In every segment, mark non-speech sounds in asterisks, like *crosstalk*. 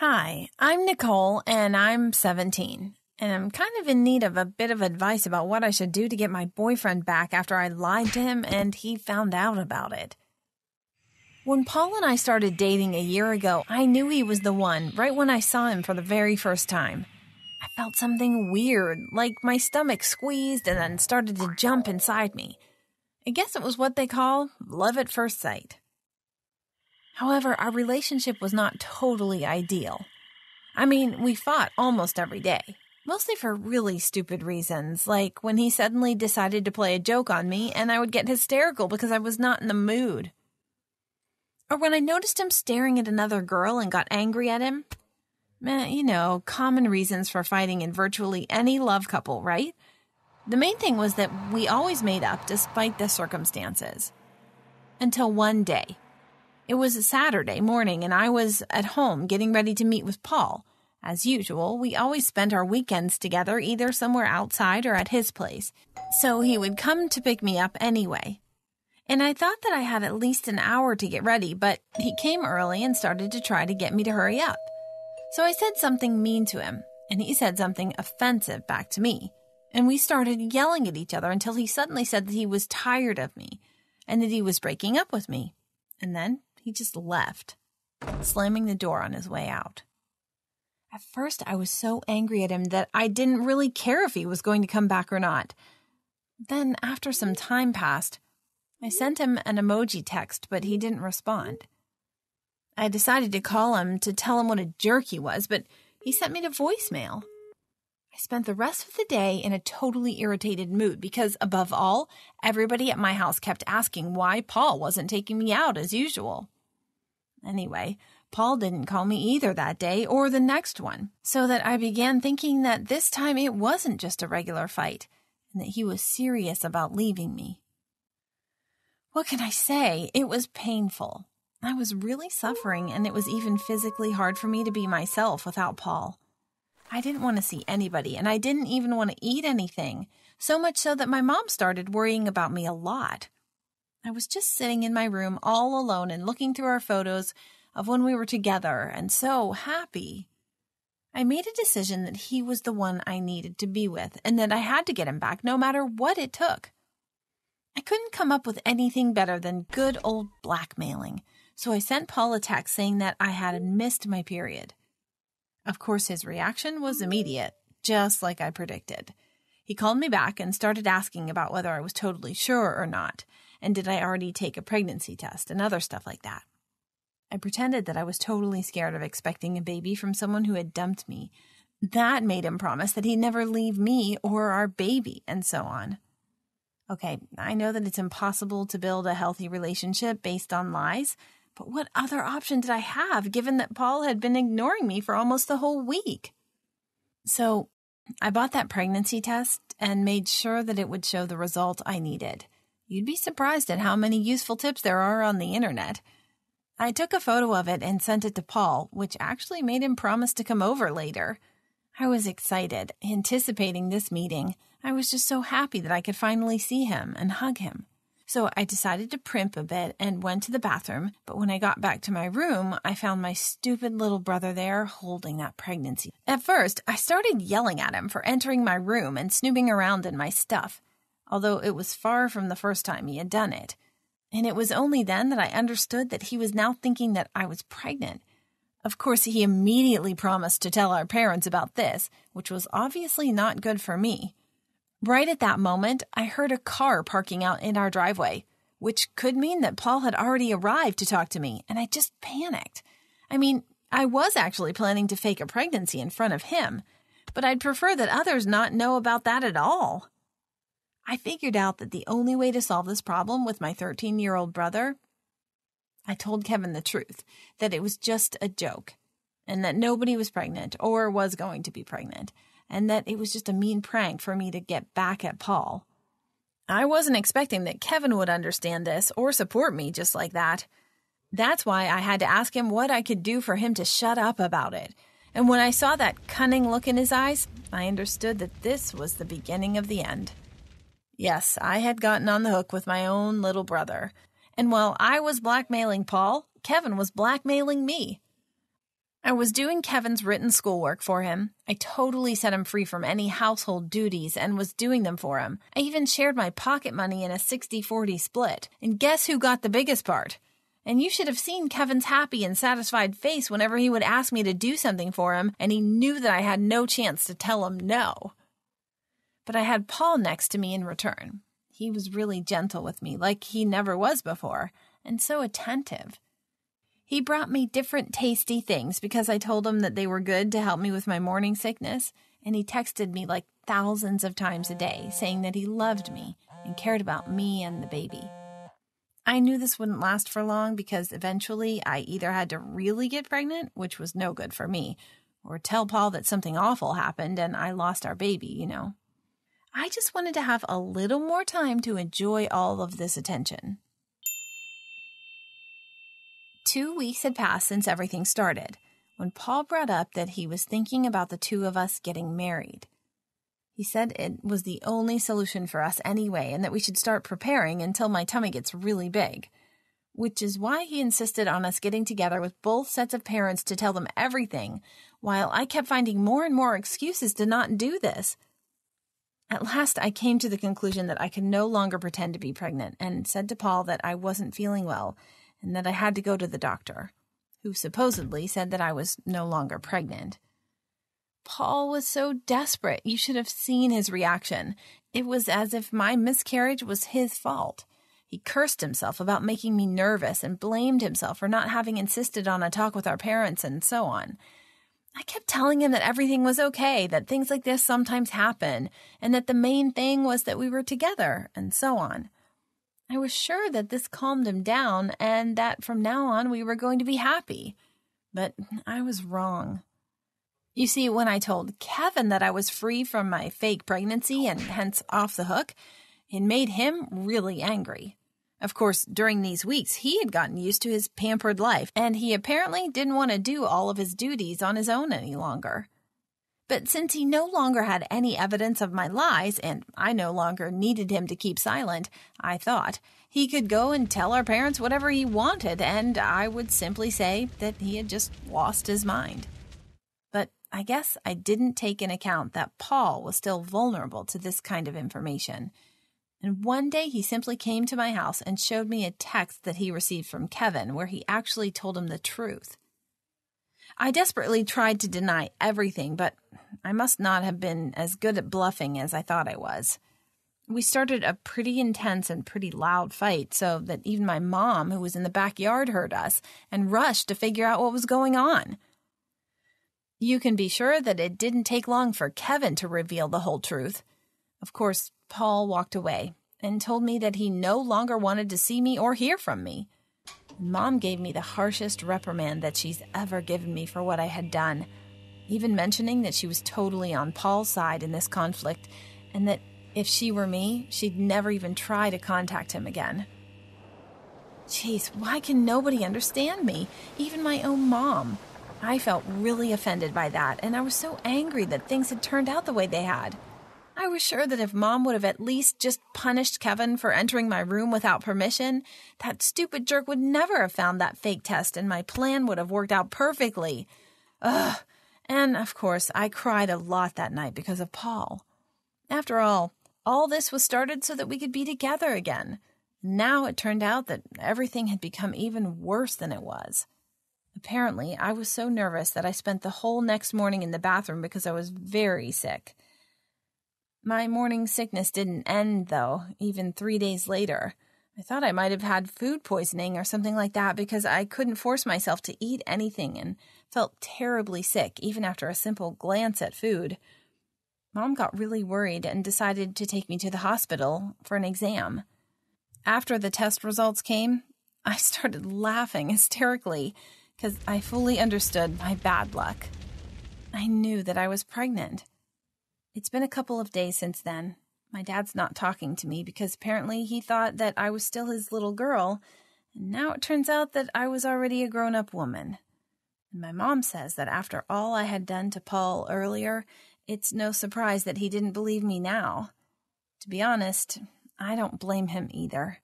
Hi, I'm Nicole and I'm 17. And I'm kind of in need of a bit of advice about what I should do to get my boyfriend back after I lied to him and he found out about it. When Paul and I started dating a year ago, I knew he was the one right when I saw him for the very first time. I felt something weird, like my stomach squeezed and then started to jump inside me. I guess it was what they call love at first sight. However, our relationship was not totally ideal. I mean, we fought almost every day, mostly for really stupid reasons, like when he suddenly decided to play a joke on me and I would get hysterical because I was not in the mood. Or when I noticed him staring at another girl and got angry at him. Man, you know, common reasons for fighting in virtually any love couple, right? The main thing was that we always made up despite the circumstances. Until one day, it was a Saturday morning, and I was at home getting ready to meet with Paul. As usual, we always spent our weekends together either somewhere outside or at his place, so he would come to pick me up anyway. And I thought that I had at least an hour to get ready, but he came early and started to try to get me to hurry up. So I said something mean to him, and he said something offensive back to me. And we started yelling at each other until he suddenly said that he was tired of me and that he was breaking up with me. And then he just left, slamming the door on his way out. At first, I was so angry at him that I didn't really care if he was going to come back or not. Then, after some time passed, I sent him an emoji text, but he didn't respond. I decided to call him to tell him what a jerk he was, but he sent me to voicemail spent the rest of the day in a totally irritated mood because, above all, everybody at my house kept asking why Paul wasn't taking me out as usual. Anyway, Paul didn't call me either that day or the next one, so that I began thinking that this time it wasn't just a regular fight and that he was serious about leaving me. What can I say? It was painful. I was really suffering, and it was even physically hard for me to be myself without Paul. I didn't want to see anybody, and I didn't even want to eat anything, so much so that my mom started worrying about me a lot. I was just sitting in my room all alone and looking through our photos of when we were together and so happy. I made a decision that he was the one I needed to be with and that I had to get him back no matter what it took. I couldn't come up with anything better than good old blackmailing, so I sent Paul a text saying that I had missed my period. Of course, his reaction was immediate, just like I predicted. He called me back and started asking about whether I was totally sure or not, and did I already take a pregnancy test and other stuff like that. I pretended that I was totally scared of expecting a baby from someone who had dumped me. That made him promise that he'd never leave me or our baby, and so on. Okay, I know that it's impossible to build a healthy relationship based on lies, but what other option did I have given that Paul had been ignoring me for almost the whole week? So I bought that pregnancy test and made sure that it would show the result I needed. You'd be surprised at how many useful tips there are on the internet. I took a photo of it and sent it to Paul, which actually made him promise to come over later. I was excited, anticipating this meeting. I was just so happy that I could finally see him and hug him. So I decided to primp a bit and went to the bathroom. But when I got back to my room, I found my stupid little brother there holding that pregnancy. At first, I started yelling at him for entering my room and snooping around in my stuff, although it was far from the first time he had done it. And it was only then that I understood that he was now thinking that I was pregnant. Of course, he immediately promised to tell our parents about this, which was obviously not good for me. Right at that moment, I heard a car parking out in our driveway, which could mean that Paul had already arrived to talk to me, and I just panicked. I mean, I was actually planning to fake a pregnancy in front of him, but I'd prefer that others not know about that at all. I figured out that the only way to solve this problem with my 13 year old brother, I told Kevin the truth that it was just a joke and that nobody was pregnant or was going to be pregnant and that it was just a mean prank for me to get back at Paul. I wasn't expecting that Kevin would understand this or support me just like that. That's why I had to ask him what I could do for him to shut up about it. And when I saw that cunning look in his eyes, I understood that this was the beginning of the end. Yes, I had gotten on the hook with my own little brother. And while I was blackmailing Paul, Kevin was blackmailing me. I was doing Kevin's written schoolwork for him. I totally set him free from any household duties and was doing them for him. I even shared my pocket money in a 60 40 split. And guess who got the biggest part? And you should have seen Kevin's happy and satisfied face whenever he would ask me to do something for him, and he knew that I had no chance to tell him no. But I had Paul next to me in return. He was really gentle with me, like he never was before, and so attentive. He brought me different tasty things because I told him that they were good to help me with my morning sickness. And he texted me like thousands of times a day saying that he loved me and cared about me and the baby. I knew this wouldn't last for long because eventually I either had to really get pregnant, which was no good for me, or tell Paul that something awful happened and I lost our baby, you know. I just wanted to have a little more time to enjoy all of this attention. Two weeks had passed since everything started when Paul brought up that he was thinking about the two of us getting married. He said it was the only solution for us anyway and that we should start preparing until my tummy gets really big, which is why he insisted on us getting together with both sets of parents to tell them everything, while I kept finding more and more excuses to not do this. At last, I came to the conclusion that I could no longer pretend to be pregnant and said to Paul that I wasn't feeling well and that I had to go to the doctor, who supposedly said that I was no longer pregnant. Paul was so desperate. You should have seen his reaction. It was as if my miscarriage was his fault. He cursed himself about making me nervous and blamed himself for not having insisted on a talk with our parents and so on. I kept telling him that everything was okay, that things like this sometimes happen, and that the main thing was that we were together, and so on. I was sure that this calmed him down and that from now on we were going to be happy. But I was wrong. You see, when I told Kevin that I was free from my fake pregnancy and hence off the hook, it made him really angry. Of course, during these weeks, he had gotten used to his pampered life, and he apparently didn't want to do all of his duties on his own any longer. But since he no longer had any evidence of my lies, and I no longer needed him to keep silent, I thought he could go and tell our parents whatever he wanted, and I would simply say that he had just lost his mind. But I guess I didn't take into account that Paul was still vulnerable to this kind of information. And one day he simply came to my house and showed me a text that he received from Kevin where he actually told him the truth. I desperately tried to deny everything, but I must not have been as good at bluffing as I thought I was. We started a pretty intense and pretty loud fight, so that even my mom, who was in the backyard, heard us and rushed to figure out what was going on. You can be sure that it didn't take long for Kevin to reveal the whole truth. Of course, Paul walked away and told me that he no longer wanted to see me or hear from me. Mom gave me the harshest reprimand that she's ever given me for what I had done, even mentioning that she was totally on Paul's side in this conflict and that if she were me, she'd never even try to contact him again. Jeez, why can nobody understand me? Even my own mom. I felt really offended by that, and I was so angry that things had turned out the way they had. I was sure that if mom would have at least just punished Kevin for entering my room without permission, that stupid jerk would never have found that fake test and my plan would have worked out perfectly. Ugh. And of course, I cried a lot that night because of Paul. After all, all this was started so that we could be together again. Now it turned out that everything had become even worse than it was. Apparently, I was so nervous that I spent the whole next morning in the bathroom because I was very sick. My morning sickness didn't end, though, even three days later. I thought I might have had food poisoning or something like that because I couldn't force myself to eat anything and felt terribly sick even after a simple glance at food. Mom got really worried and decided to take me to the hospital for an exam. After the test results came, I *laughs* started laughing hysterically because I fully understood my bad luck. I knew that I was pregnant. It's been a couple of days since then. My dad's not talking to me because apparently he thought that I was still his little girl, and now it turns out that I was already a grown up woman. And my mom says that after all I had done to Paul earlier, it's no surprise that he didn't believe me now. To be honest, I don't blame him either.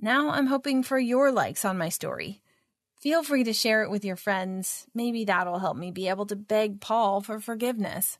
Now I'm hoping for your likes on my story. Feel free to share it with your friends. Maybe that'll help me be able to beg Paul for forgiveness.